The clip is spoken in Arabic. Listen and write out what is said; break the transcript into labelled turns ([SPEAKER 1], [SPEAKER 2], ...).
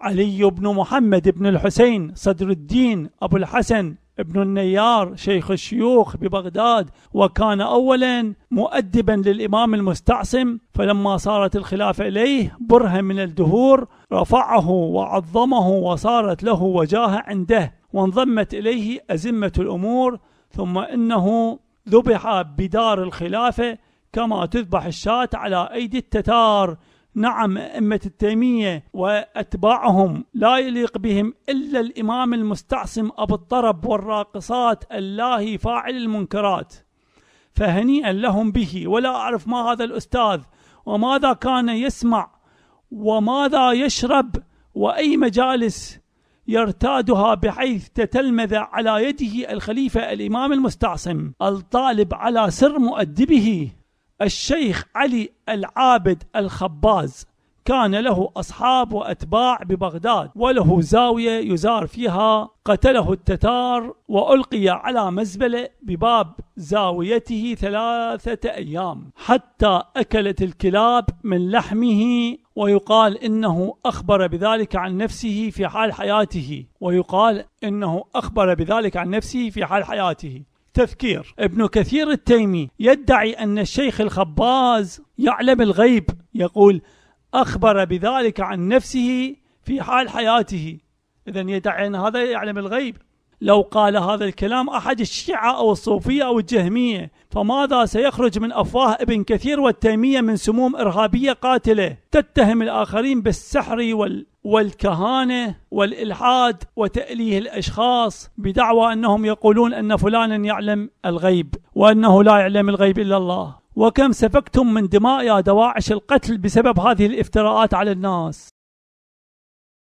[SPEAKER 1] علي بن محمد بن الحسين صدر الدين أبو الحسن ابن النيار شيخ الشيوخ ببغداد وكان أولا مؤدبا للإمام المستعصم فلما صارت الخلافة إليه برهة من الدهور رفعه وعظمه وصارت له وجاهة عنده وانضمت إليه أزمة الأمور ثم إنه ذبح بدار الخلافة كما تذبح الشاة على أيدي التتار نعم أئمة التيمية وأتباعهم لا يليق بهم إلا الإمام المستعصم أبو الطرب والراقصات اللاهي فاعل المنكرات فهنيئا لهم به ولا أعرف ما هذا الأستاذ وماذا كان يسمع وماذا يشرب وأي مجالس يرتادها بحيث تتلمذ على يده الخليفة الإمام المستعصم الطالب على سر مؤدبه الشيخ علي العابد الخباز كان له أصحاب وأتباع ببغداد وله زاوية يزار فيها قتله التتار وألقي على مزبلة بباب زاويته ثلاثة أيام حتى أكلت الكلاب من لحمه ويقال إنه أخبر بذلك عن نفسه في حال حياته ويقال إنه أخبر بذلك عن نفسه في حال حياته تذكير ابن كثير التيمي يدعي أن الشيخ الخباز يعلم الغيب يقول أخبر بذلك عن نفسه في حال حياته إذا يدعي أن هذا يعلم الغيب لو قال هذا الكلام أحد الشيعة أو الصوفية أو الجهمية فماذا سيخرج من أفواه ابن كثير والتيمية من سموم إرهابية قاتلة تتهم الآخرين بالسحر وال والكهانة والإلحاد وتأليه الأشخاص بدعوى أنهم يقولون أن فلانا يعلم الغيب وأنه لا يعلم الغيب إلا الله وكم سفكتم من دماء يا دواعش القتل بسبب هذه الافتراءات على الناس